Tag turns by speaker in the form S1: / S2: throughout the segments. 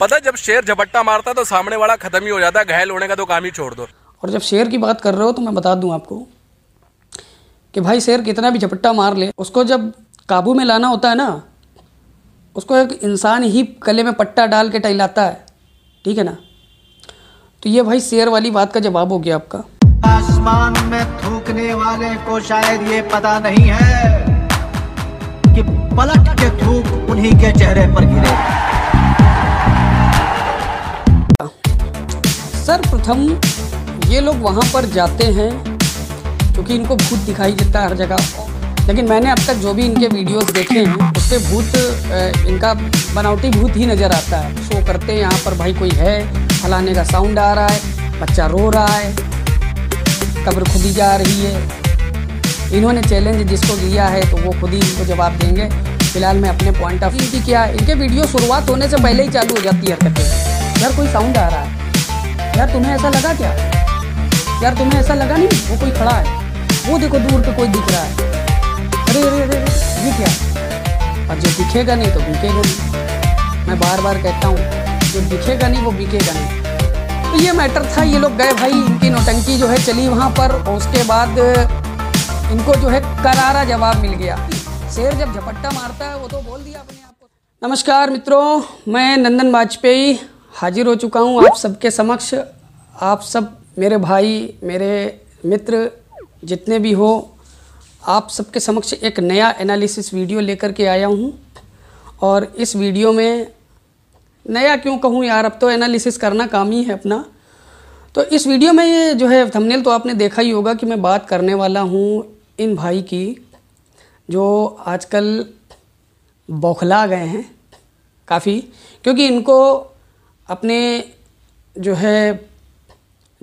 S1: पता जब शेर झपट्टा मारता तो सामने वाला खत्म ही हो जाता है घायल होने का तो काम ही छोड़ दो और जब शेर की बात कर रहे हो तो मैं बता दूं आपको कि भाई शेर कितना भी झपट्टा मार ले उसको जब काबू में लाना होता है ना उसको एक इंसान ही कले में पट्टा डाल के टहलाता है ठीक है ना तो ये भाई शेर वाली बात का जवाब हो गया आपका आसमान में थूकने वाले को शायद ये पता नहीं है कि पलट के थूक उन्हीं के चेहरे पर गिरे सर्वप्रथम ये लोग वहाँ पर जाते हैं क्योंकि इनको भूत दिखाई देता है हर जगह लेकिन मैंने अब तक जो भी इनके वीडियोस देखे हैं उससे भूत इनका बनावटी भूत ही नज़र आता है शो करते हैं यहाँ पर भाई कोई है हलाने का साउंड आ रहा है बच्चा रो रहा है कब्र खुदी जा रही है इन्होंने चैलेंज जिसको दिया है तो वो खुद ही इनको जवाब देंगे फिलहाल मैं अपने पॉइंट ऑफ व्यू की क्या इनके वीडियो शुरुआत होने से पहले ही चालू हो जाती है हरकतें यार कोई साउंड आ रहा है यार तुम्हें ऐसा लगा क्या यार तुम्हें ऐसा लगा नहीं वो कोई खड़ा है वो देखो दूर पे कोई दिख रहा है अरे अरे अरे ये क्या और जो दिखेगा नहीं तो बिकेगा नहीं मैं बार बार कहता हूँ जो दिखेगा नहीं वो बिकेगा नहीं तो ये मैटर था ये लोग गए भाई इनकी नोटंकी जो है चली वहाँ पर उसके बाद इनको जो है करारा जवाब मिल गया शेर जब झपट्टा मारता है वो तो बोल दिया अपने आप को नमस्कार मित्रों मैं नंदन वाजपेयी हाजिर हो चुका हूँ आप सबके समक्ष आप सब मेरे भाई मेरे मित्र जितने भी हो आप सबके समक्ष एक नया एनालिसिस वीडियो लेकर के आया हूँ और इस वीडियो में नया क्यों कहूँ यार अब तो एनालिसिस करना काम ही है अपना तो इस वीडियो में ये जो है थंबनेल तो आपने देखा ही होगा कि मैं बात करने वाला हूँ इन भाई की जो आजकल बौखला गए हैं काफ़ी क्योंकि इनको अपने जो है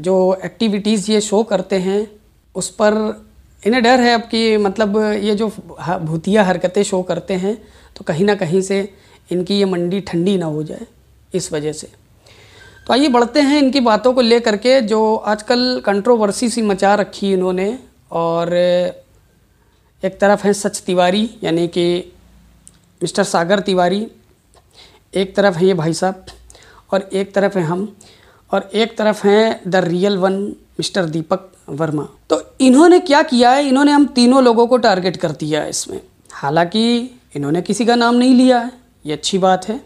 S1: जो एक्टिविटीज़ ये शो करते हैं उस पर इन्हें डर है अब कि मतलब ये जो भूतिया हरकतें शो करते हैं तो कहीं ना कहीं से इनकी ये मंडी ठंडी ना हो जाए इस वजह से तो आइए बढ़ते हैं इनकी बातों को ले करके जो आजकल कंट्रोवर्सी सी मचा रखी इन्होंने और एक तरफ हैं सच तिवारी यानी कि मिस्टर सागर तिवारी एक तरफ हैं ये भाई साहब और एक तरफ हैं हम और एक तरफ हैं the real one mister Deepak Verma तो इन्होंने क्या किया है इन्होंने हम तीनों लोगों को टारगेट कर दिया है इसमें हालांकि इन्होंने किसी का नाम नहीं लिया है ये अच्छी बात है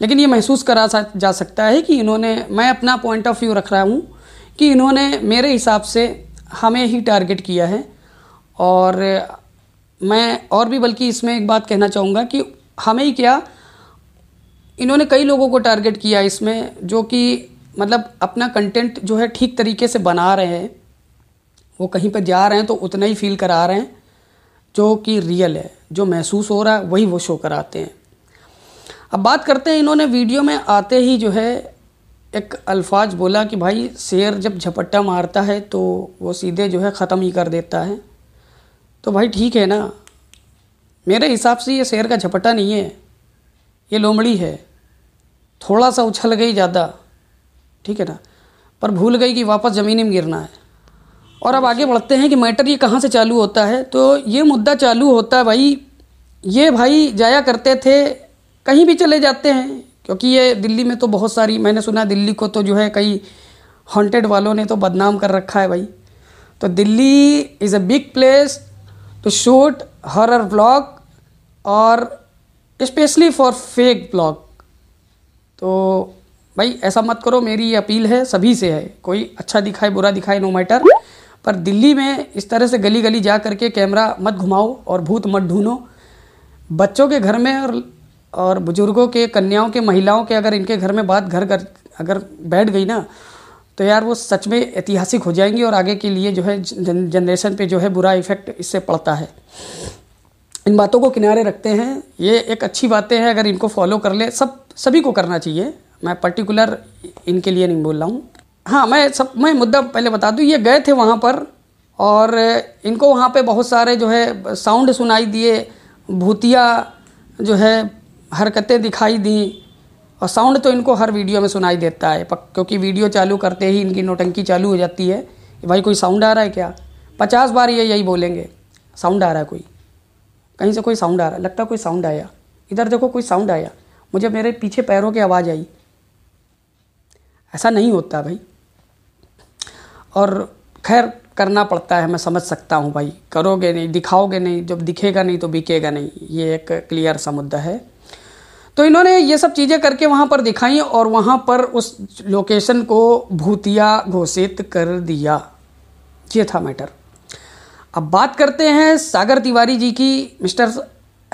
S1: लेकिन ये महसूस करा जा सकता है कि इन्होंने मैं अपना पॉइंट ऑफ व्यू रख रहा हूँ कि इन्होंने मेरे हिसाब से हमें ही टारगेट किया है और मैं और भी बल्कि इसमें एक बात कहना चाहूँगा कि हमें ही क्या इन्होंने कई लोगों को टारगेट किया इसमें जो कि मतलब अपना कंटेंट जो है ठीक तरीके से बना रहे हैं वो कहीं पर जा रहे हैं तो उतना ही फील करा रहे हैं जो कि रियल है जो महसूस हो रहा है वही वो शो कराते हैं अब बात करते हैं इन्होंने वीडियो में आते ही जो है एक अल्फाज बोला कि भाई शेर जब झपट्टा मारता है तो वो सीधे जो है ख़त्म ही कर देता है तो भाई ठीक है ना मेरे हिसाब से ये शेर का झपट्टा नहीं है ये लोमड़ी है थोड़ा सा उछल गई ज़्यादा ठीक है ना पर भूल गई कि वापस ज़मीन में गिरना है और अब आगे बढ़ते हैं कि मैटर ये कहाँ से चालू होता है तो ये मुद्दा चालू होता है भाई ये भाई जाया करते थे कहीं भी चले जाते हैं क्योंकि ये दिल्ली में तो बहुत सारी मैंने सुना दिल्ली को तो जो है कई हॉन्टेड वालों ने तो बदनाम कर रखा है भाई तो Delhi is a big place to shoot horror blog और स्पेशली फॉर फेक ब्लॉग तो भाई ऐसा मत करो मेरी ये अपील है सभी से है कोई अच्छा दिखाए बुरा दिखाए नो मैटर पर दिल्ली में इस तरह से गली गली जा करके कैमरा मत घुमाओ और भूत मत ढूंढो बच्चों के घर में और और बुज़ुर्गों के कन्याओं के महिलाओं के अगर इनके घर में बात घर घर अगर बैठ गई ना तो यार वो सच में ऐतिहासिक हो जाएंगी और आगे के लिए जो है जनरेशन पे जो है बुरा इफेक्ट इससे पड़ता है इन बातों को किनारे रखते हैं ये एक अच्छी बातें हैं अगर इनको फॉलो कर ले सब सभी को करना चाहिए मैं पर्टिकुलर इनके लिए नहीं बोल रहा हूँ हाँ मैं सब मैं मुद्दा पहले बता दूँ ये गए थे वहाँ पर और इनको वहाँ पे बहुत सारे जो है साउंड सुनाई दिए भूतिया जो है हरकतें दिखाई दी और साउंड तो इनको हर वीडियो में सुनाई देता है क्योंकि वीडियो चालू करते ही इनकी नोटंकी चालू हो जाती है भाई कोई साउंड आ रहा है क्या पचास बार ये यही बोलेंगे साउंड आ रहा है कोई कहीं से कोई साउंड आ रहा है लगता कोई साउंड आया इधर देखो कोई साउंड आया मुझे मेरे पीछे पैरों की आवाज़ आई ऐसा नहीं होता भाई और खैर करना पड़ता है मैं समझ सकता हूँ भाई करोगे नहीं दिखाओगे नहीं जब दिखेगा नहीं तो बिकेगा नहीं ये एक क्लियर सा मुद्दा है तो इन्होंने ये सब चीज़ें करके वहाँ पर दिखाई और वहाँ पर उस लोकेशन को भूतिया घोषित कर दिया ये था मैटर अब बात करते हैं सागर तिवारी जी की मिस्टर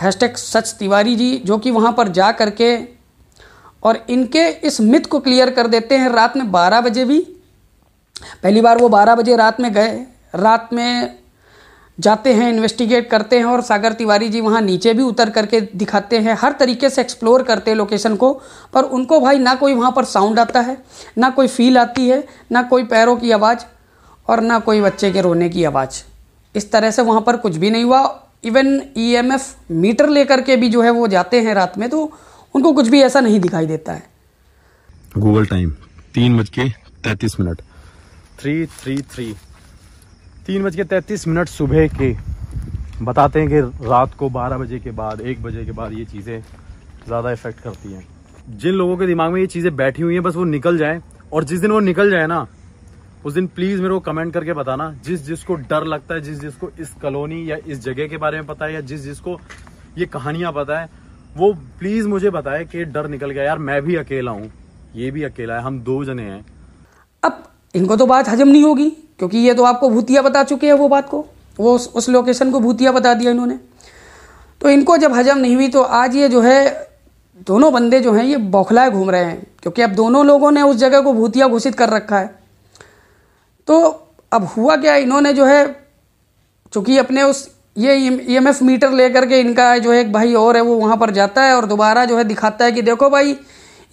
S1: हैशटैग सच तिवारी जी जो कि वहाँ पर जा कर के और इनके इस मिथ को क्लियर कर देते हैं रात में 12 बजे भी पहली बार वो 12 बजे रात में गए रात में जाते हैं इन्वेस्टिगेट करते हैं और सागर तिवारी जी वहाँ नीचे भी उतर करके दिखाते हैं हर तरीके से एक्सप्लोर करते हैं लोकेशन को पर उनको भाई ना कोई वहाँ पर साउंड आता है ना कोई फील आती है ना कोई पैरों की आवाज़ और ना कोई बच्चे के रोने की आवाज़ इस तरह से वहाँ पर कुछ भी नहीं हुआ इवन एफ मीटर लेकर के भी जो है वो जाते हैं रात में तो उनको कुछ भी ऐसा नहीं दिखाई देता है गूगल टाइम तीन बज के तैतीस मिनट थ्री थ्री थ्री तीन बज के तैतीस मिनट सुबह के बताते हैं कि रात को बारह बजे के बाद एक बजे के बाद ये चीज़ें ज़्यादा इफेक्ट करती हैं जिन लोगों के दिमाग में ये चीज़ें बैठी हुई हैं बस वो निकल जाए और जिस दिन वो निकल जाए ना उस दिन प्लीज मेरे को कमेंट करके बताना जिस जिसको डर लगता है जिस जिसको इस कॉलोनी या इस जगह के बारे में पता है या जिस जिसको ये कहानियां पता है वो प्लीज मुझे बताए कि डर निकल गया यार मैं भी अकेला हूँ ये भी अकेला है हम दो जने हैं अब इनको तो बात हजम नहीं होगी क्योंकि ये तो आपको भूतिया बता चुके हैं वो बात को वो उस, उस लोकेशन को भूतिया बता दिया इन्होंने तो इनको जब हजम नहीं हुई तो आज ये जो है दोनों बंदे जो हैं ये बौखलाए घूम रहे हैं क्योंकि अब दोनों लोगों ने उस जगह को भूतिया घोषित कर रखा है तो अब हुआ क्या इन्होंने जो है चूँकि अपने उस ये ई एम एफ मीटर लेकर के इनका जो है एक भाई और है वो वहाँ पर जाता है और दोबारा जो है दिखाता है कि देखो भाई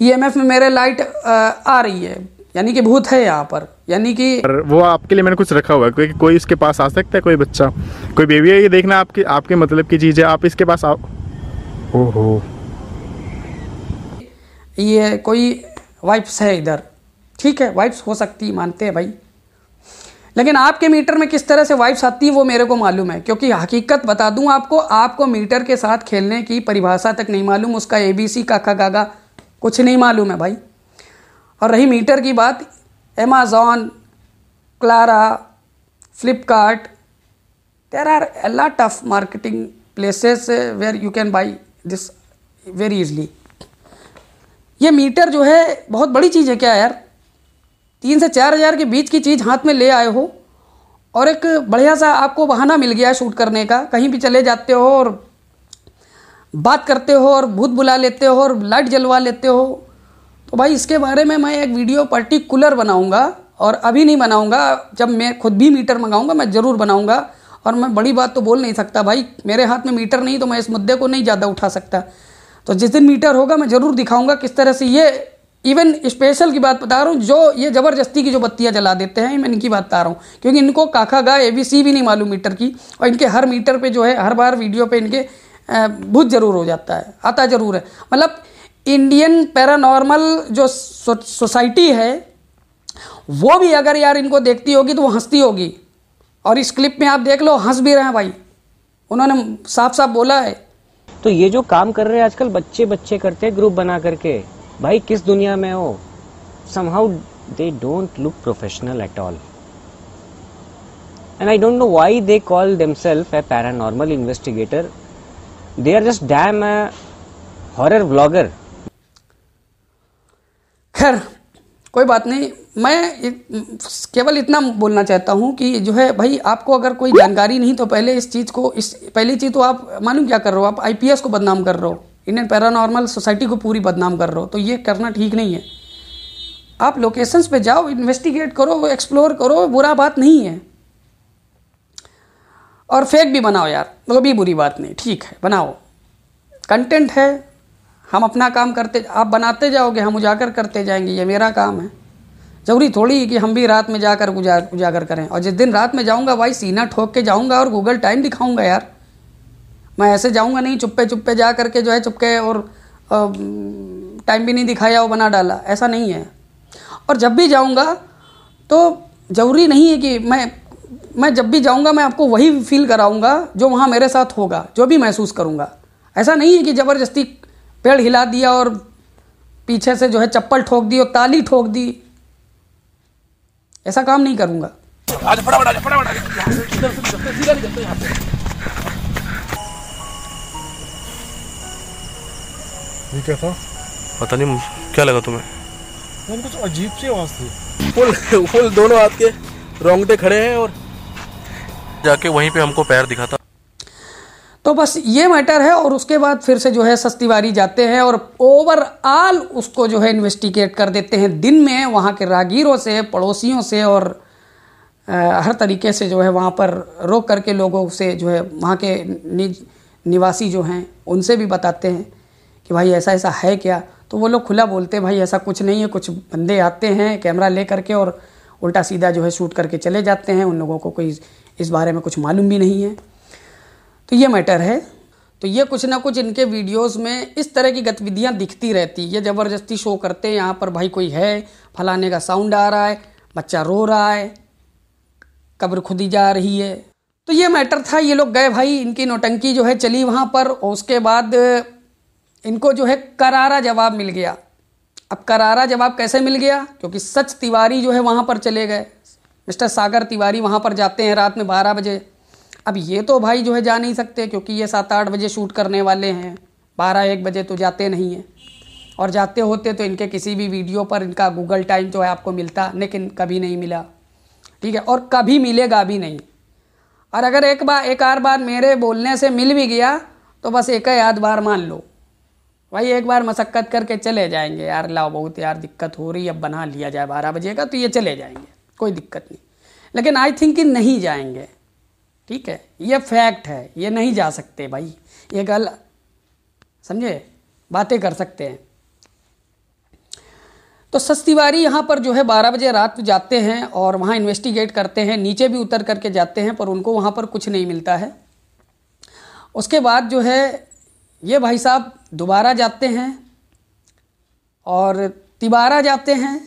S1: ई एम एफ में मेरे लाइट आ रही है यानी कि भूत है यहाँ पर यानी कि वो आपके लिए मैंने कुछ रखा हुआ है क्योंकि कोई इसके पास आ सकता है कोई बच्चा कोई बेबी है ये देखना आपके आपके मतलब की चीज़ है आप इसके पास आओ ओहो ये कोई वाइप्स है इधर ठीक है वाइप्स हो सकती मानते हैं भाई लेकिन आपके मीटर में किस तरह से वाइब्स आती है वो मेरे को मालूम है क्योंकि हकीकत बता दूं आपको आपको मीटर के साथ खेलने की परिभाषा तक नहीं मालूम उसका ए बी सी काका गागा कुछ नहीं मालूम है भाई और रही मीटर की बात एमाज़ॉन क्लारा Flipkart there are a lot of marketing places where you can buy this very easily ये मीटर जो है बहुत बड़ी चीज़ है क्या यार तीन से चार हज़ार के बीच की चीज़ हाथ में ले आए हो और एक बढ़िया सा आपको बहाना मिल गया शूट करने का कहीं भी चले जाते हो और बात करते हो और भूत बुला लेते हो और लाइट जलवा लेते हो तो भाई इसके बारे में मैं एक वीडियो पर्टिकुलर बनाऊंगा और अभी नहीं बनाऊंगा जब मैं खुद भी मीटर मंगाऊंगा मैं ज़रूर बनाऊंगा और मैं बड़ी बात तो बोल नहीं सकता भाई मेरे हाथ में मीटर नहीं तो मैं इस मुद्दे को नहीं ज़्यादा उठा सकता तो जिस दिन मीटर होगा मैं ज़रूर दिखाऊंगा किस तरह से ये इवन स्पेशल की बात बता रहा हूँ जो ये ज़बरदस्ती की जो बत्तियाँ जला देते हैं मैं इनकी बात बता रहा हूँ क्योंकि इनको काका गा ए बी सी भी नहीं मालूम मीटर की और इनके हर मीटर पे जो है हर बार वीडियो पे इनके भूत जरूर हो जाता है आता जरूर है मतलब इंडियन पैरानॉर्मल जो सो, सोसाइटी है वो भी अगर यार इनको देखती होगी तो वो हंसती होगी और इस क्लिप में आप देख लो हंस भी रहे हैं भाई उन्होंने साफ साफ बोला है तो ये जो काम कर रहे हैं आजकल बच्चे बच्चे करते हैं ग्रुप बना करके भाई किस दुनिया में हो somehow they don't look professional at all and I don't know why they call them self a paranormal investigator they are just damn a horror blogger खैर कोई बात नहीं मैं केवल इतना बोलना चाहता हूं कि जो है भाई आपको अगर कोई जानकारी नहीं तो पहले इस चीज़ को इस पहली चीज़ तो आप मालूम क्या कर रहे हो आप आईपीएस को बदनाम कर रहे हो इंडियन पैरानॉर्मल सोसाइटी को पूरी बदनाम कर रहे हो तो ये करना ठीक नहीं है आप लोकेशंस पे जाओ इन्वेस्टिगेट करो एक्सप्लोर करो बुरा बात नहीं है और फेक भी बनाओ यार वो भी बुरी बात नहीं ठीक है बनाओ कंटेंट है हम अपना काम करते आप बनाते जाओगे हम उजागर करते जाएंगे ये मेरा काम है ज़रूरी थोड़ी है कि हम भी रात में जाकर उजागर करें और जिस दिन रात में जाऊंगा भाई सीना ठोक के जाऊंगा और गूगल टाइम दिखाऊंगा यार मैं ऐसे जाऊँगा नहीं चुप्पे चुप्पे जा करके जो है चुपके और टाइम भी नहीं दिखाया वो बना डाला ऐसा नहीं है और जब भी जाऊँगा तो ज़रूरी नहीं है कि मैं मैं जब भी जाऊँगा मैं आपको वही फील कराऊँगा जो वहाँ मेरे साथ होगा जो भी महसूस करूँगा ऐसा नहीं है कि ज़बरदस्ती पेड़ हिला दिया और पीछे से जो है चप्पल ठोक दी और ताली ठोक दी ऐसा काम नहीं करूँगा आज फटाफट आज फटाफट ये क्या था पता नहीं क्या लगा तुम्हें मैंने कुछ अजीब सी आवाज़ थी फुल फुल दोनों के रोंगटे खड़े हैं और जाके वहीं पे हमको पैर दिखा था तो बस ये मैटर है और उसके बाद फिर से जो है सस्तीवारी जाते हैं और ओवरऑल उसको जो है इन्वेस्टिगेट कर देते हैं दिन में वहाँ के रागीरों से पड़ोसियों से और आ, हर तरीके से जो है वहाँ पर रोक करके लोगों से जो है वहाँ के निवासी जो हैं उनसे भी बताते हैं कि भाई ऐसा ऐसा है क्या तो वो लोग खुला बोलते हैं भाई ऐसा कुछ नहीं है कुछ बंदे आते हैं कैमरा ले करके और उल्टा सीधा जो है शूट करके चले जाते हैं उन लोगों को कोई इस बारे में कुछ मालूम भी नहीं है तो ये मैटर है तो ये कुछ ना कुछ इनके वीडियोस में इस तरह की गतिविधियाँ दिखती रहती ये ज़बरदस्ती शो करते हैं यहाँ पर भाई कोई है फलाने का साउंड आ रहा है बच्चा रो रहा है कब्र खुदी जा रही है तो ये मैटर था ये लोग गए भाई इनकी नोटंकी जो है चली वहाँ पर और उसके बाद इनको जो है करारा जवाब मिल गया अब करारा जवाब कैसे मिल गया क्योंकि सच तिवारी जो है वहाँ पर चले गए मिस्टर सागर तिवारी वहाँ पर जाते हैं रात में बारह बजे अब ये तो भाई जो है जा नहीं सकते क्योंकि ये सात आठ बजे शूट करने वाले हैं बारह एक बजे तो जाते नहीं हैं और जाते होते तो इनके किसी भी वीडियो पर इनका गूगल टाइम जो है आपको मिलता लेकिन कभी नहीं मिला ठीक है और कभी मिलेगा भी नहीं और अगर एक बार एक आर बार मेरे बोलने से मिल भी गया तो बस एक आध बार मान लो भाई एक बार मशक्क़त करके चले जाएंगे यार लाओ बहुत यार दिक्कत हो रही है अब बना लिया जाए बारह बजे का तो ये चले जाएंगे कोई दिक्कत नहीं लेकिन आई थिंक कि नहीं जाएंगे ठीक है ये फैक्ट है ये नहीं जा सकते भाई ये गल समझे बातें कर सकते हैं तो सस्तीवारी यहाँ पर जो है बारह बजे रात को जाते हैं और वहाँ इन्वेस्टिगेट करते हैं नीचे भी उतर करके जाते हैं पर उनको वहाँ पर कुछ नहीं मिलता है उसके बाद जो है ये भाई साहब दोबारा जाते हैं और तिबारा जाते हैं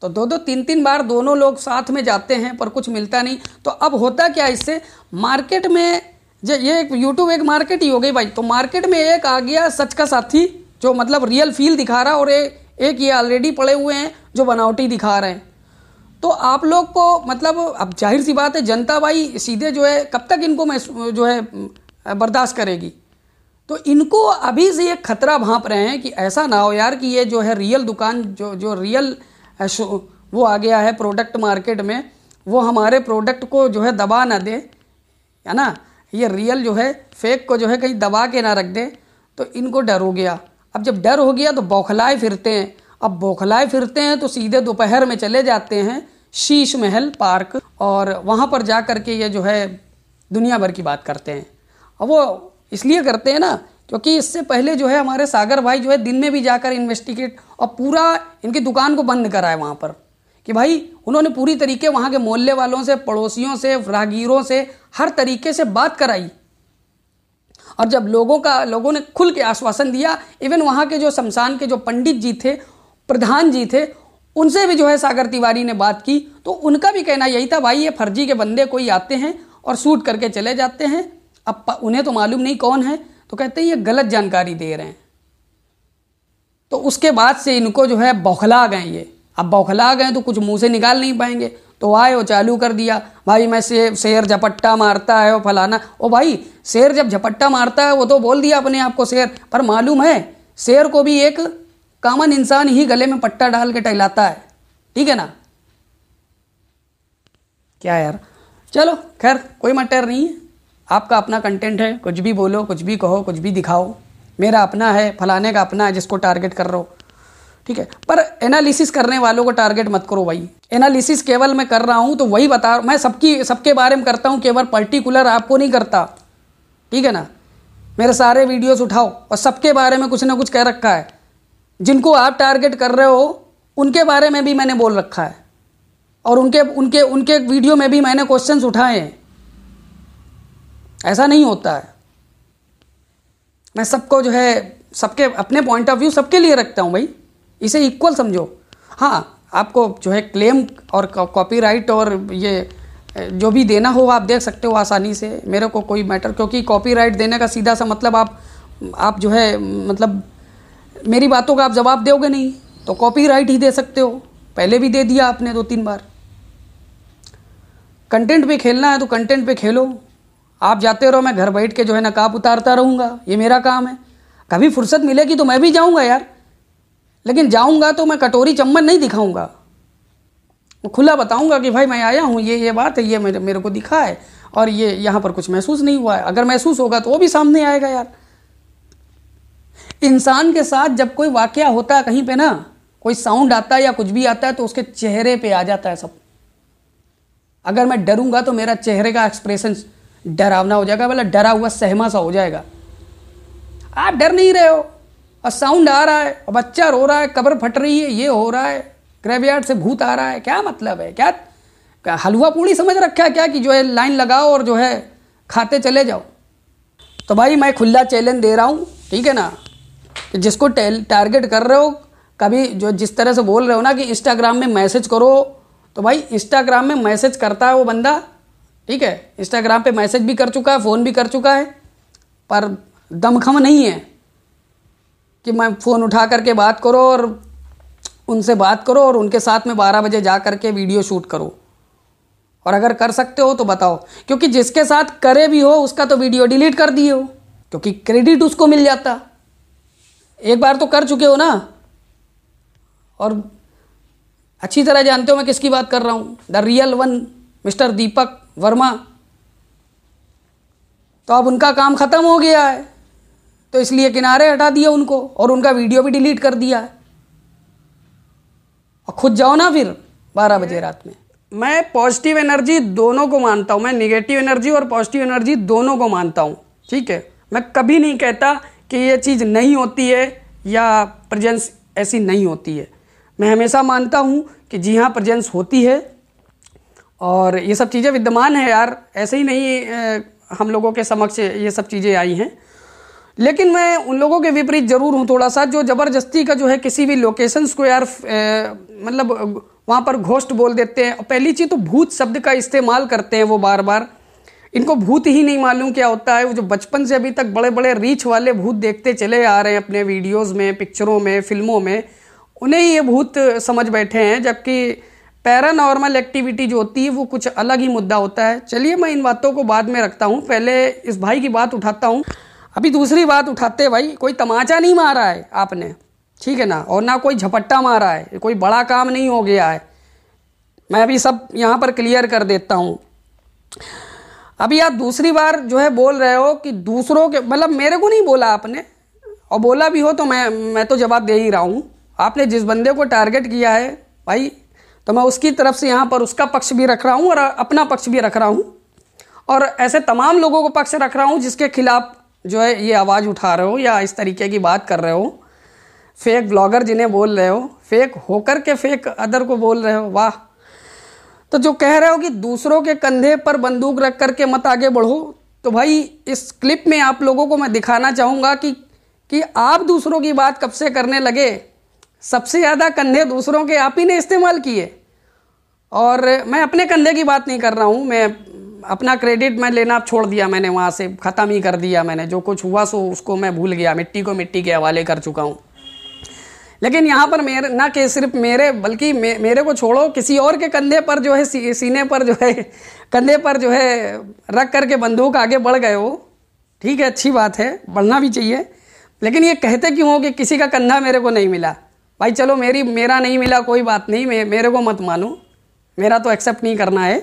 S1: तो दो दो तीन तीन बार दोनों लोग साथ में जाते हैं पर कुछ मिलता नहीं तो अब होता क्या इससे मार्केट में जो ये यूट्यूब एक मार्केट ही हो गई भाई तो मार्केट में एक आ गया सच का साथी जो मतलब रियल फील दिखा रहा और ए, एक ये ऑलरेडी पड़े हुए हैं जो बनावटी दिखा रहे हैं तो आप लोग को मतलब अब जाहिर सी बात है जनता भाई सीधे जो है कब तक इनको मैं जो है बर्दाश्त करेगी तो इनको अभी से ये खतरा भांप रहे हैं कि ऐसा ना हो यार कि ये जो है रियल दुकान जो जो रियल वो आ गया है प्रोडक्ट मार्केट में वो हमारे प्रोडक्ट को जो है दबा ना दे है ना ये रियल जो है फेक को जो है कहीं दबा के ना रख दे तो इनको डर हो गया अब जब डर हो गया तो बौखलाए फिरते हैं अब बौखलाए फिरते हैं तो सीधे दोपहर में चले जाते हैं शीश महल पार्क और वहाँ पर जा कर के ये जो है दुनिया भर की बात करते हैं अब वो इसलिए करते हैं ना क्योंकि इससे पहले जो है हमारे सागर भाई जो है दिन में भी जाकर इन्वेस्टिगेट और पूरा इनकी दुकान को बंद कराए वहाँ पर कि भाई उन्होंने पूरी तरीके वहाँ के मोहल्ले वालों से पड़ोसियों से राहगीरों से हर तरीके से बात कराई और जब लोगों का लोगों ने खुल के आश्वासन दिया इवन वहाँ के जो शमशान के जो पंडित जी थे प्रधान जी थे उनसे भी जो है सागर तिवारी ने बात की तो उनका भी कहना यही था भाई ये फर्जी के बंदे कोई आते हैं और सूट करके चले जाते हैं अब उन्हें तो मालूम नहीं कौन है तो कहते हैं ये गलत जानकारी दे रहे हैं तो उसके बाद से इनको जो है बौखला गए ये अब बौखला गए तो कुछ मुंह से निकाल नहीं पाएंगे तो आए वो चालू कर दिया भाई मैं से, शेर झपट्टा मारता है वो फलाना ओ भाई शेर जब झपट्टा मारता है वो तो बोल दिया अपने आप को शेर पर मालूम है शेर को भी एक कॉमन इंसान ही गले में पट्टा डाल के टहलाता है ठीक है ना क्या यार चलो खैर कोई मटर नहीं है आपका अपना कंटेंट है कुछ भी बोलो कुछ भी कहो कुछ भी दिखाओ मेरा अपना है फलाने का अपना है जिसको टारगेट कर रहा हो ठीक है पर एनालिसिस करने वालों को टारगेट मत करो भाई एनालिसिस केवल मैं कर रहा हूँ तो वही बता मैं सबकी सबके बारे में करता हूँ केवल पर्टिकुलर आपको नहीं करता ठीक है ना मेरे सारे वीडियोस उठाओ और सबके बारे में कुछ ना कुछ कह रखा है जिनको आप टारगेट कर रहे हो उनके बारे में भी मैंने बोल रखा है और उनके उनके उनके वीडियो में भी मैंने क्वेश्चंस उठाए हैं ऐसा नहीं होता है मैं सबको जो है सबके अपने पॉइंट ऑफ व्यू सबके लिए रखता हूँ भाई इसे इक्वल समझो हाँ आपको जो है क्लेम और कॉपीराइट और ये जो भी देना हो आप देख सकते हो आसानी से मेरे को कोई मैटर क्योंकि कॉपीराइट देने का सीधा सा मतलब आप आप जो है मतलब मेरी बातों का आप जवाब दोगे नहीं तो कॉपीराइट ही दे सकते हो पहले भी दे दिया आपने दो तीन बार कंटेंट पे खेलना है तो कंटेंट पे खेलो आप जाते रहो मैं घर बैठ के जो है नकाब उतारता रहूँगा ये मेरा काम है कभी फुर्सत मिलेगी तो मैं भी जाऊँगा यार लेकिन जाऊँगा तो मैं कटोरी चम्मच नहीं दिखाऊँगा वो खुला बताऊँगा कि भाई मैं आया हूँ ये ये बात है ये मेरे मेरे को दिखा है और ये यहाँ पर कुछ महसूस नहीं हुआ है अगर महसूस होगा तो वो भी सामने आएगा यार इंसान के साथ जब कोई वाक्य होता है कहीं पे ना कोई साउंड आता है या कुछ भी आता है तो उसके चेहरे पे आ जाता है सब अगर मैं डरूंगा तो मेरा चेहरे का एक्सप्रेशन डरावना हो जाएगा बोला डरा हुआ सहमा सा हो जाएगा आप डर नहीं रहे हो और साउंड आ रहा है और बच्चा रो रहा है कब्र फट रही है ये हो रहा है ग्रेवयार्ड से भूत आ रहा है क्या मतलब है क्या, क्या हलवा पूड़ी समझ रखा है क्या कि जो है लाइन लगाओ और जो है खाते चले जाओ तो भाई मैं खुला चैलेंज दे रहा हूँ ठीक है ना कि जिसको टारगेट कर रहे हो कभी जो जिस तरह से बोल रहे हो ना कि इंस्टाग्राम में मैसेज करो तो भाई इंस्टाग्राम में मैसेज करता है वो बंदा ठीक है इंस्टाग्राम पे मैसेज भी कर चुका है फ़ोन भी कर चुका है पर दमखम नहीं है कि मैं फ़ोन उठा करके बात करो और उनसे बात करो और उनके साथ में बारह बजे जा करके वीडियो शूट करो और अगर कर सकते हो तो बताओ क्योंकि जिसके साथ करे भी हो उसका तो वीडियो डिलीट कर दिए हो क्योंकि क्रेडिट उसको मिल जाता एक बार तो कर चुके हो ना और अच्छी तरह जानते हो मैं किसकी बात कर रहा हूँ the real one mister Deepak Verma तो अब उनका काम ख़त्म हो गया है तो इसलिए किनारे हटा दिया उनको और उनका वीडियो भी डिलीट कर दिया है और खुद जाओ ना फिर बारह बजे रात में मैं पॉजिटिव एनर्जी दोनों को मानता हूं मैं निगेटिव एनर्जी और पॉजिटिव एनर्जी दोनों को मानता हूं ठीक है मैं कभी नहीं कहता कि ये चीज़ नहीं होती है या प्रजेंस ऐसी नहीं होती है मैं हमेशा मानता हूं कि जी हाँ प्रजेंस होती है और ये सब चीज़ें विद्यमान है यार ऐसे ही नहीं हम लोगों के समक्ष ये सब चीज़ें आई हैं लेकिन मैं उन लोगों के विपरीत ज़रूर हूँ थोड़ा सा जो ज़बरदस्ती का जो है किसी भी लोकेशंस को यार मतलब वहाँ पर घोष्ट बोल देते हैं और पहली चीज़ तो भूत शब्द का इस्तेमाल करते हैं वो बार बार इनको भूत ही नहीं मालूम क्या होता है वो जो बचपन से अभी तक बड़े बड़े रीच वाले भूत देखते चले आ रहे हैं अपने वीडियोज़ में पिक्चरों में फिल्मों में उन्हें ये भूत समझ बैठे हैं जबकि पैरानॉर्मल एक्टिविटी जो होती है वो कुछ अलग ही मुद्दा होता है चलिए मैं इन बातों को बाद में रखता हूँ पहले इस भाई की बात उठाता हूँ अभी दूसरी बात उठाते भाई कोई तमाचा नहीं मारा है आपने ठीक है ना और ना कोई झपट्टा मारा है कोई बड़ा काम नहीं हो गया है मैं अभी सब यहाँ पर क्लियर कर देता हूँ अभी आप दूसरी बार जो है बोल रहे हो कि दूसरों के मतलब मेरे को नहीं बोला आपने और बोला भी हो तो मैं मैं तो जवाब दे ही रहा हूँ आपने जिस बंदे को टारगेट किया है भाई तो मैं उसकी तरफ से यहाँ पर उसका पक्ष भी रख रहा हूँ और अपना पक्ष भी रख रहा हूँ और ऐसे तमाम लोगों को पक्ष रख रहा हूँ जिसके खिलाफ जो है ये आवाज़ उठा रहे हो या इस तरीके की बात कर रहे हो फेक ब्लॉगर जिन्हें बोल रहे हो फेक होकर के फेक अदर को बोल रहे हो वाह तो जो कह रहे हो कि दूसरों के कंधे पर बंदूक रख कर के मत आगे बढ़ो तो भाई इस क्लिप में आप लोगों को मैं दिखाना चाहूँगा कि कि आप दूसरों की बात कब से करने लगे सबसे ज़्यादा कंधे दूसरों के आप ही ने इस्तेमाल किए और मैं अपने कंधे की बात नहीं कर रहा हूँ मैं अपना क्रेडिट मैं लेना छोड़ दिया मैंने वहाँ से ख़त्म ही कर दिया मैंने जो कुछ हुआ सो उसको मैं भूल गया मिट्टी को मिट्टी के हवाले कर चुका हूँ लेकिन यहाँ पर मेरे ना कि सिर्फ मेरे बल्कि मे, मेरे को छोड़ो किसी और के कंधे पर जो है सी, सीने पर जो है कंधे पर जो है रख करके बंदूक आगे बढ़ गए हो ठीक है अच्छी बात है बढ़ना भी चाहिए लेकिन ये कहते क्यों हो कि किसी का कंधा मेरे को नहीं मिला भाई चलो मेरी मेरा नहीं मिला कोई बात नहीं मे, मेरे को मत मानूँ मेरा तो एक्सेप्ट नहीं करना है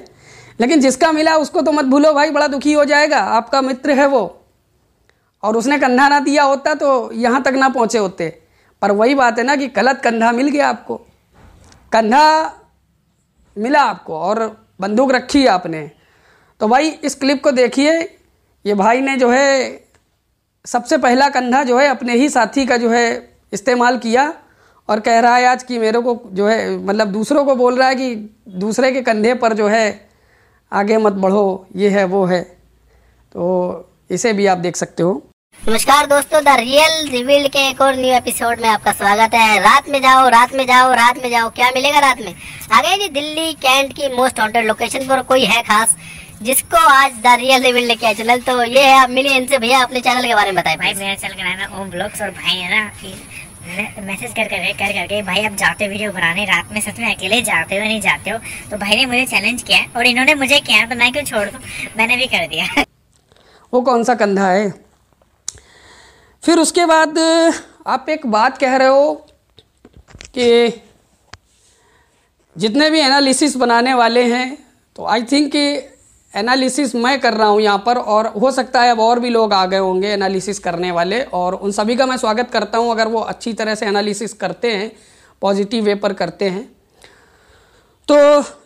S1: लेकिन जिसका मिला उसको तो मत भूलो भाई बड़ा दुखी हो जाएगा आपका मित्र है वो और उसने कंधा ना दिया होता तो यहाँ तक ना पहुँचे होते पर वही बात है ना कि गलत कंधा मिल गया आपको कंधा मिला आपको और बंदूक रखी आपने तो भाई इस क्लिप को देखिए ये भाई ने जो है सबसे पहला कंधा जो है अपने ही साथी का जो है इस्तेमाल किया और कह रहा है आज कि मेरे को जो है मतलब दूसरों को बोल रहा है कि दूसरे के कंधे पर जो है आगे मत बढ़ो ये है वो है तो इसे भी आप देख सकते हो नमस्कार दोस्तों द रियल रिवील्ड के एक और न्यू एपिसोड में आपका स्वागत है रात में जाओ रात में जाओ रात में जाओ क्या मिलेगा रात में आगे जी दिल्ली कैंट की मोस्ट हॉन्टेड लोकेशन पर कोई है खास जिसको आज द रियल रिवील लेके आए चैनल तो ये है आप मिलिए इनसे भैया अपने चैनल के बारे में बताए भाई मेरा चैनल का नाम है ओम ब्लॉग्स और भाई है ना मैसेज कर कर कर करके भाई आप जाते हो वीडियो बनाने रात में सच में अकेले जाते हो नहीं जाते हो तो भाई ने मुझे चैलेंज किया और इन्होंने मुझे किया तो मैं क्यों छोड़ दूँ मैंने भी कर दिया वो कौन सा कंधा है फिर उसके बाद आप एक बात कह रहे हो कि जितने भी एनालिसिस बनाने वाले हैं तो आई थिंक एनालिसिस मैं कर रहा हूँ यहाँ पर और हो सकता है अब और भी लोग आ गए होंगे एनालिसिस करने वाले और उन सभी का मैं स्वागत करता हूँ अगर वो अच्छी तरह से एनालिसिस करते हैं पॉजिटिव वे पर करते हैं तो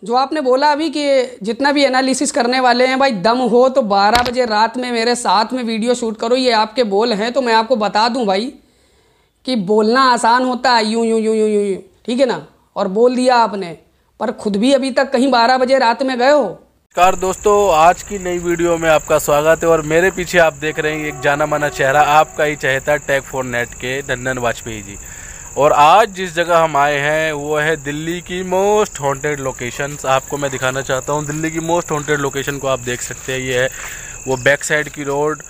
S1: जो आपने बोला अभी कि जितना भी एनालिसिस करने वाले हैं भाई दम हो तो 12 बजे रात में मेरे साथ में वीडियो शूट करो ये आपके बोल हैं तो मैं आपको बता दूं भाई कि बोलना आसान होता है यूं यूं यूं यूं यूं ठीक है ना और बोल दिया आपने पर खुद भी अभी तक कहीं 12 बजे रात में गए हो नमस्कार दोस्तों आज की नई वीडियो में आपका स्वागत है और मेरे पीछे आप देख रहे हैं एक जाना माना चेहरा आपका ही चेहता टैग फोर नेट के नंदन वाजपेयी जी और आज जिस जगह हम आए हैं वो है दिल्ली की मोस्ट हॉन्टेड लोकेशन आपको मैं दिखाना चाहता हूँ दिल्ली की मोस्ट हॉन्टेड लोकेशन को आप देख सकते हैं ये है वो बैक साइड की रोड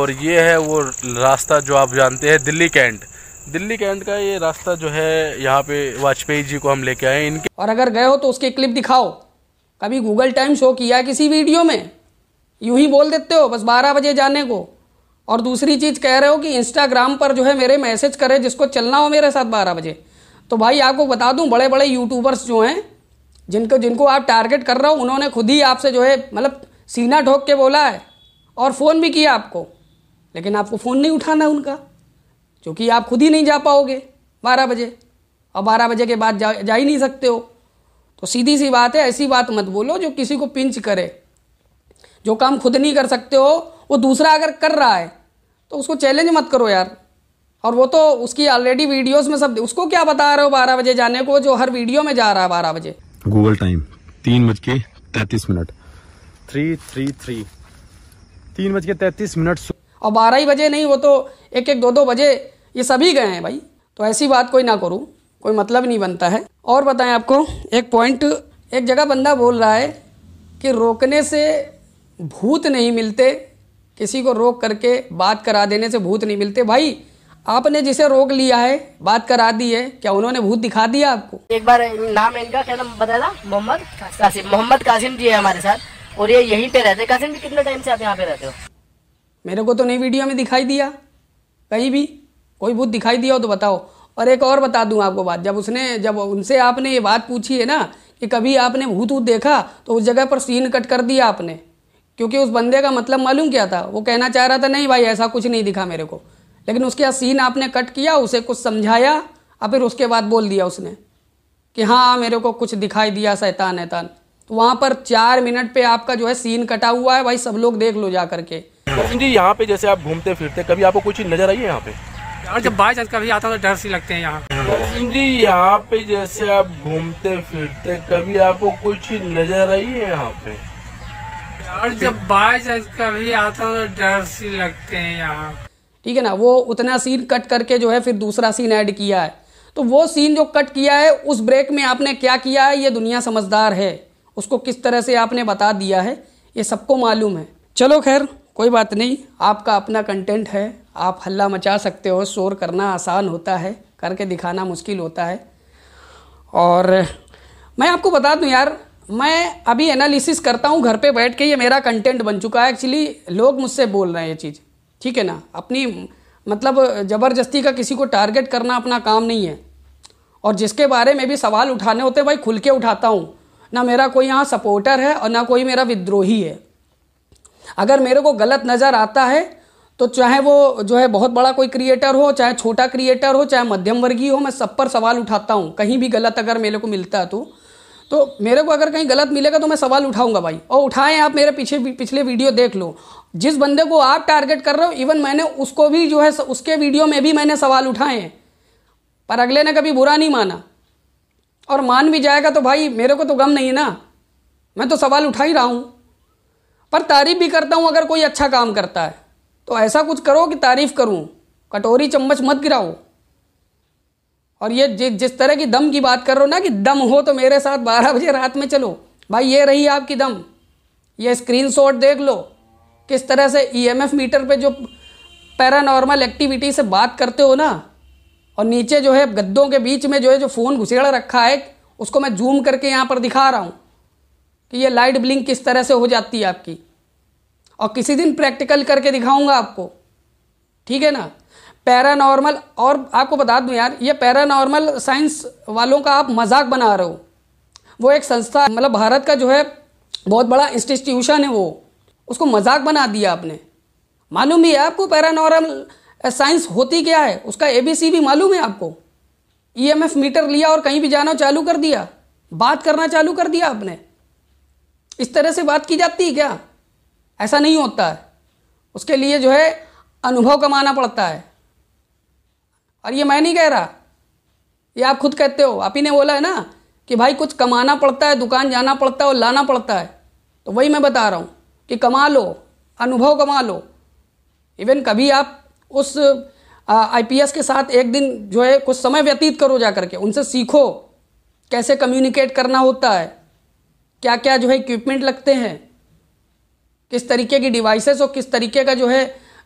S1: और ये है वो रास्ता जो आप जानते हैं दिल्ली कैंट दिल्ली कैंट का ये रास्ता जो है यहाँ पे वाजपेयी जी को हम लेके आए इनके और अगर गए हो तो उसकी क्लिप दिखाओ कभी गूगल टाइम शो किया किसी वीडियो में यूं ही बोल देते हो बस बारह बजे जाने को और दूसरी चीज़ कह रहे हो कि इंस्टाग्राम पर जो है मेरे मैसेज करे जिसको चलना हो मेरे साथ बारह बजे तो भाई आपको बता दूं बड़े बड़े यूट्यूबर्स जो हैं जिनको जिनको आप टारगेट कर रहे हो उन्होंने खुद ही आपसे जो है मतलब सीना ठोक के बोला है और फ़ोन भी किया आपको लेकिन आपको फ़ोन नहीं उठाना उनका क्योंकि आप खुद ही नहीं जा पाओगे बारह बजे और बारह बजे के बाद जा, जा ही नहीं सकते हो तो सीधी सी बात है ऐसी बात मत बोलो जो किसी को पिंच करे जो काम खुद नहीं कर सकते हो वो दूसरा अगर कर रहा है तो उसको चैलेंज मत करो यार और वो तो उसकी ऑलरेडी वीडियोस में सब उसको क्या बता रहे हो बारह बजे जाने को जो हर वीडियो में जा रहा है बारह बजे गूगल टाइम तीन बज के तैतीस मिनट थ्री थ्री थ्री तीन बज के तैतीस मिनट और बारह ही बजे नहीं वो तो एक एक दो दो बजे ये सभी गए हैं भाई तो ऐसी बात कोई ना करूँ कोई मतलब नहीं बनता है और बताएं आपको एक पॉइंट एक जगह बंदा बोल रहा है कि रोकने से भूत नहीं मिलते किसी को रोक करके बात करा देने से भूत नहीं मिलते भाई आपने जिसे रोक लिया है बात करा दी है क्या उन्होंने भूत दिखा दिया आपको एक बार नाम इनका क्या नाम बताया था मोहम्मद कासिम मोहम्मद कासिम जी है हमारे साथ और ये यहीं पे रहते कासिम जी कितने टाइम से आप यहाँ पे रहते हो मेरे को तो नहीं वीडियो में दिखाई दिया कहीं भी कोई भूत दिखाई दिया हो तो बताओ और एक और बता दूं आपको बात जब उसने जब उनसे आपने ये बात पूछी है ना कि कभी आपने भूत ऊत देखा तो उस जगह पर सीन कट कर दिया आपने क्योंकि उस बंदे का मतलब मालूम क्या था वो कहना चाह रहा था नहीं भाई ऐसा कुछ नहीं दिखा मेरे को लेकिन उसके यहाँ सीन आपने कट किया उसे कुछ समझाया और फिर उसके बाद बोल दिया उसने कि हाँ मेरे को कुछ दिखाई दिया शैतान ऐतान तो वहाँ पर चार मिनट पे आपका जो है सीन कटा हुआ है भाई सब लोग देख लो जा करके जी यहाँ पे जैसे आप घूमते फिरते कभी आपको कुछ नजर आई है यहाँ पे और जब बाई चांस कभी आता है तो डर सी लगते हैं यहाँ जी यहाँ पे जैसे आप घूमते फिरते कभी आपको कुछ नजर आई है यहाँ पे और जब बाई चांस कभी आता है तो डर सी लगते हैं यहाँ ठीक है ना वो उतना सीन कट करके जो है फिर दूसरा सीन ऐड किया है तो वो सीन जो कट किया है उस ब्रेक में आपने क्या किया है ये दुनिया समझदार है उसको किस तरह से आपने बता दिया है ये सबको मालूम है चलो खैर कोई बात नहीं आपका अपना कंटेंट है आप हल्ला मचा सकते हो शोर करना आसान होता है करके दिखाना मुश्किल होता है और मैं आपको बता दूं यार मैं अभी एनालिसिस करता हूं घर पे बैठ के ये मेरा कंटेंट बन चुका है एक्चुअली लोग मुझसे बोल रहे हैं ये चीज़ ठीक है ना अपनी मतलब ज़बरदस्ती का किसी को टारगेट करना अपना काम नहीं है और जिसके बारे में भी सवाल उठाने होते भाई खुल के उठाता हूँ ना मेरा कोई यहाँ सपोर्टर है और ना कोई मेरा विद्रोही है अगर मेरे को गलत नज़र आता है तो चाहे वो जो है बहुत बड़ा कोई क्रिएटर हो चाहे छोटा क्रिएटर हो चाहे मध्यम वर्गीय हो मैं सब पर सवाल उठाता हूँ कहीं भी गलत अगर मेरे को मिलता है तो तो मेरे को अगर कहीं गलत मिलेगा तो मैं सवाल उठाऊंगा भाई और उठाएं आप मेरे पीछे पिछले वीडियो देख लो जिस बंदे को आप टारगेट कर रहे हो इवन मैंने उसको भी जो है उसके वीडियो में भी मैंने सवाल उठाए हैं पर अगले ने कभी बुरा नहीं माना और मान भी जाएगा तो भाई मेरे को तो गम नहीं है ना मैं तो सवाल उठा ही रहा हूँ पर तारीफ भी करता हूँ अगर कोई अच्छा काम करता है तो ऐसा कुछ करो कि तारीफ करूँ कटोरी चम्मच मत गिराओ और ये जि, जिस तरह की दम की बात कर रहे हो ना कि दम हो तो मेरे साथ बारह बजे रात में चलो भाई ये रही आपकी दम ये स्क्रीनशॉट देख लो किस तरह से ईएमएफ e मीटर पे जो पैरानॉर्मल एक्टिविटी से बात करते हो ना और नीचे जो है गद्दों के बीच में जो है जो फ़ोन घुसेड़ा रखा है उसको मैं जूम करके यहाँ पर दिखा रहा हूँ कि ये लाइट ब्लिंक किस तरह से हो जाती है आपकी और किसी दिन प्रैक्टिकल करके दिखाऊंगा आपको ठीक है ना पैरानॉर्मल और आपको बता दूं यार ये पैरानॉर्मल साइंस वालों का आप मजाक बना रहे हो वो एक संस्था मतलब भारत का जो है बहुत बड़ा इंस्टीट्यूशन है वो उसको मजाक बना दिया आपने मालूम ही है आपको पैरानॉर्मल साइंस होती क्या है उसका ए भी मालूम है आपको ई e मीटर लिया और कहीं भी जाना चालू कर दिया बात करना चालू कर दिया आपने इस तरह से बात की जाती है क्या ऐसा नहीं होता है उसके लिए जो है अनुभव कमाना पड़ता है और ये मैं नहीं कह रहा ये आप खुद कहते हो आप ही ने बोला है ना कि भाई कुछ कमाना पड़ता है दुकान जाना पड़ता है और लाना पड़ता है तो वही मैं बता रहा हूँ कि कमा लो अनुभव कमा लो इवन कभी आप उस आईपीएस के साथ एक दिन जो है कुछ समय व्यतीत करो जा करके उनसे सीखो कैसे कम्युनिकेट करना होता है क्या क्या जो है इक्विपमेंट लगते हैं किस तरीके की डिवाइसेस और किस तरीके का जो है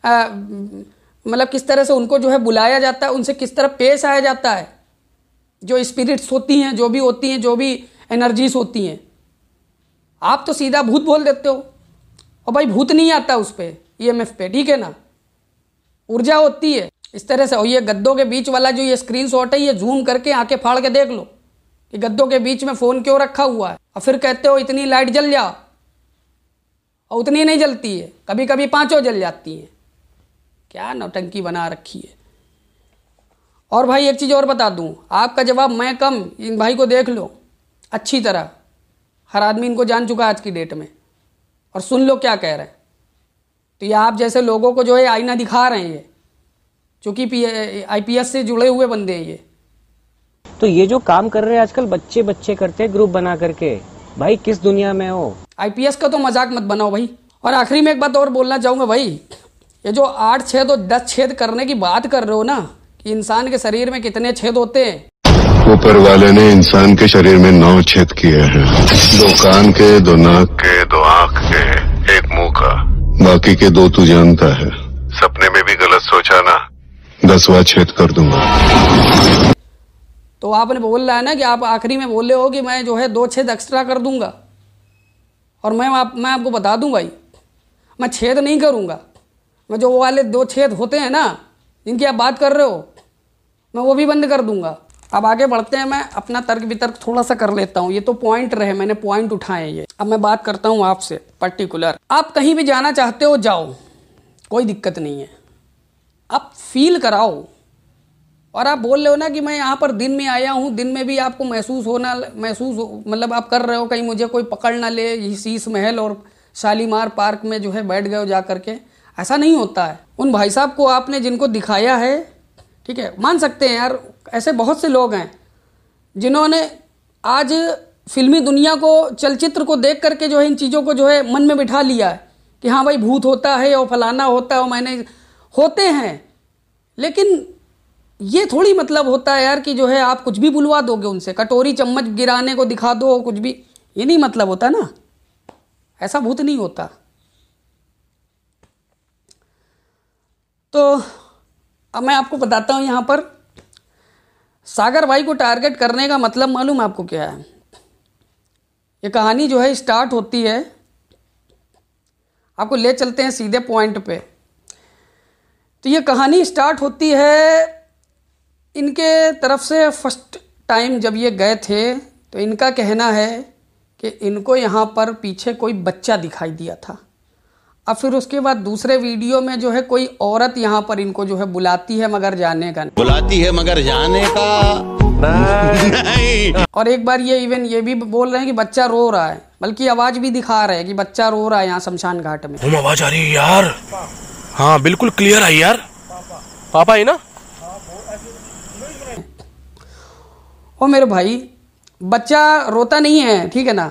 S1: मतलब किस तरह से उनको जो है बुलाया जाता है उनसे किस तरह पेश आया जाता है जो स्पिरिट्स होती हैं जो भी होती हैं जो भी एनर्जीज होती हैं आप तो सीधा भूत बोल देते हो और भाई भूत नहीं आता उस पर ई एम एफ पे ठीक है ना ऊर्जा होती है इस तरह से और ये गद्दों के बीच वाला जो ये स्क्रीन शॉट है ये जूम करके आंखें फाड़ के देख लो कि गद्दों के बीच में फ़ोन क्यों रखा हुआ है और फिर कहते हो इतनी लाइट जल जा और उतनी नहीं जलती है कभी कभी पाँचों जल जाती हैं क्या नौटंकी बना रखी है और भाई एक चीज़ और बता दूँ आपका जवाब मैं कम इन भाई को देख लो अच्छी तरह हर आदमी इनको जान चुका आज की डेट में और सुन लो क्या कह रहे हैं तो ये आप जैसे लोगों को जो है आईना दिखा रहे हैं ये चूँकि पी आई से जुड़े हुए बंदे हैं ये तो ये जो काम कर रहे हैं आजकल बच्चे बच्चे करते हैं ग्रुप बना करके भाई किस दुनिया में हो आईपीएस का तो मजाक मत बनाओ भाई और आखिरी में एक बात और बोलना चाहूंगा भाई ये जो आठ छेद और दस छेद करने की बात कर रहे हो ना कि इंसान के शरीर में कितने छेद होते हैं ऊपर वाले ने इंसान के शरीर में नौ छेद किए हैं दो कान के दो नाक के दो आँख के एक मुंह का बाकी के दो तू जानता है सपने में भी गलत सोचा ना दसवा छेद कर दूंगा तो आपने बोल रहा है ना कि आप आखिरी में बोले हो कि मैं जो है दो छेद एक्स्ट्रा कर दूंगा और मैं आप मैं आपको बता दूं भाई मैं छेद नहीं करूंगा मैं जो वो वाले दो छेद होते हैं ना जिनकी आप बात कर रहे हो मैं वो भी बंद कर दूंगा अब आगे बढ़ते हैं मैं अपना तर्क वितर्क थोड़ा सा कर लेता हूँ ये तो पॉइंट रहे मैंने पॉइंट उठाए ये अब मैं बात करता हूँ आपसे पर्टिकुलर आप कहीं भी जाना चाहते हो जाओ कोई दिक्कत नहीं है आप फील कराओ और आप बोल रहे हो ना कि मैं यहाँ पर दिन में आया हूँ दिन में भी आपको महसूस होना महसूस हो, मतलब आप कर रहे हो कहीं मुझे कोई पकड़ ना ले शीश महल और शालीमार पार्क में जो है बैठ गए हो जा करके ऐसा नहीं होता है उन भाई साहब को आपने जिनको दिखाया है ठीक है मान सकते हैं यार ऐसे बहुत से लोग हैं जिन्होंने आज फिल्मी दुनिया को चलचित्र को देख करके जो है इन चीज़ों को जो है मन में बिठा लिया है कि हाँ भाई भूत होता है और फलाना होता है और मैंने होते हैं लेकिन ये थोड़ी मतलब होता है यार कि जो है आप कुछ भी बुलवा दोगे उनसे कटोरी चम्मच गिराने को दिखा दो कुछ भी ये नहीं मतलब होता ना ऐसा भूत नहीं होता तो अब मैं आपको बताता हूं यहां पर सागर भाई को टारगेट करने का मतलब मालूम है आपको क्या है ये कहानी जो है स्टार्ट होती है आपको ले चलते हैं सीधे पॉइंट पे तो ये कहानी स्टार्ट होती है इनके तरफ से फर्स्ट टाइम जब ये गए थे तो इनका कहना है कि इनको यहाँ पर पीछे कोई बच्चा दिखाई दिया था अब फिर उसके बाद दूसरे वीडियो में जो है कोई औरत यहाँ पर इनको जो है बुलाती है मगर जाने का नहीं। बुलाती है मगर जाने का नहीं। और एक बार ये इवन ये भी बोल रहे हैं कि बच्चा रो रहा है बल्कि आवाज भी दिखा रहे हैं कि बच्चा रो रहा है यहाँ शमशान घाट में आवाज आ रही है यार हाँ बिल्कुल क्लियर आई यार पापा ही ना ओ मेरे भाई बच्चा रोता नहीं है ठीक है ना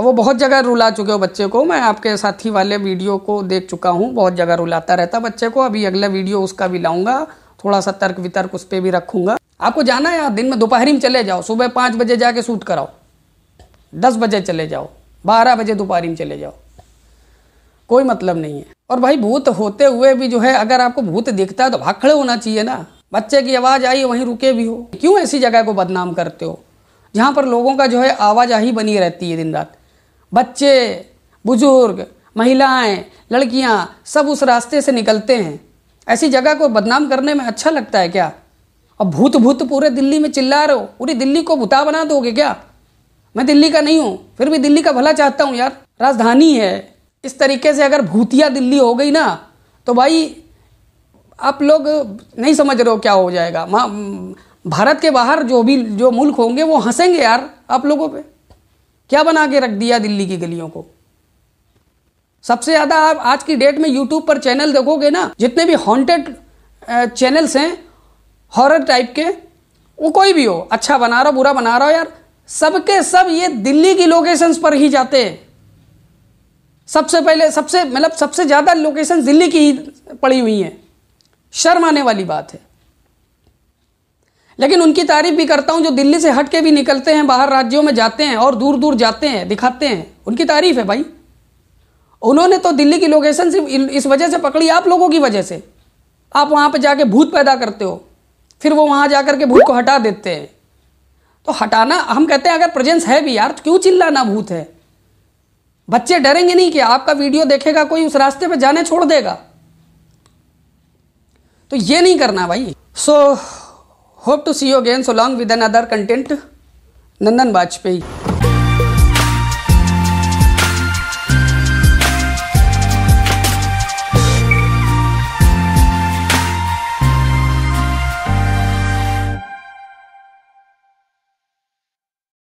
S1: वो बहुत जगह रुला चुके हो बच्चे को मैं आपके साथी वाले वीडियो को देख चुका हूँ बहुत जगह रुलाता रहता बच्चे को अभी अगला वीडियो उसका भी लाऊंगा थोड़ा सा तर्क वितर्क उस पर भी रखूंगा आपको जाना है दिन में दोपहर में चले जाओ सुबह पाँच बजे जाके सूट कराओ दस बजे चले जाओ बारह बजे दोपहर में चले जाओ कोई मतलब नहीं है और भाई भूत होते हुए भी जो है अगर आपको भूत दिखता है तो भाग खड़े होना चाहिए ना बच्चे की आवाज़ आई वहीं रुके भी हो क्यों ऐसी जगह को बदनाम करते हो जहाँ पर लोगों का जो है आवाजाही बनी रहती है दिन रात बच्चे बुजुर्ग महिलाएं लड़कियां सब उस रास्ते से निकलते हैं ऐसी जगह को बदनाम करने में अच्छा लगता है क्या अब भूत भूत पूरे दिल्ली में चिल्ला रहे हो पूरी दिल्ली को भुता बना दोगे क्या मैं दिल्ली का नहीं हूँ फिर भी दिल्ली का भला चाहता हूँ यार राजधानी है इस तरीके से अगर भूतिया दिल्ली हो गई ना तो भाई आप लोग नहीं समझ रहे हो क्या हो जाएगा भारत के बाहर जो भी जो मुल्क होंगे वो हंसेंगे यार आप लोगों पे क्या बना के रख दिया दिल्ली की गलियों को सबसे ज़्यादा आप आज की डेट में यूट्यूब पर चैनल देखोगे ना जितने भी हॉन्टेड चैनल्स हैं हॉरर टाइप के वो कोई भी हो अच्छा बना रहा हो बुरा बना रहा हो यार सबके सब ये दिल्ली की लोकेशंस पर ही जाते हैं सबसे पहले सबसे मतलब सबसे ज़्यादा लोकेशन दिल्ली की ही पड़ी हुई हैं शर्म आने वाली बात है लेकिन उनकी तारीफ भी करता हूं जो दिल्ली से हट के भी निकलते हैं बाहर राज्यों में जाते हैं और दूर दूर जाते हैं दिखाते हैं उनकी तारीफ है भाई उन्होंने तो दिल्ली की लोकेशन सिर्फ इस वजह से पकड़ी आप लोगों की वजह से आप वहां पर जाके भूत पैदा करते हो फिर वो वहां जाकर के भूत को हटा देते हैं तो हटाना हम कहते हैं अगर प्रेजेंस है भी यार तो क्यों चिल्लाना भूत है बच्चे डरेंगे नहीं कि आपका वीडियो देखेगा कोई उस रास्ते पर जाने छोड़ देगा तो ये नहीं करना भाई so hope to see you again so long with another content Nandan Vajpayee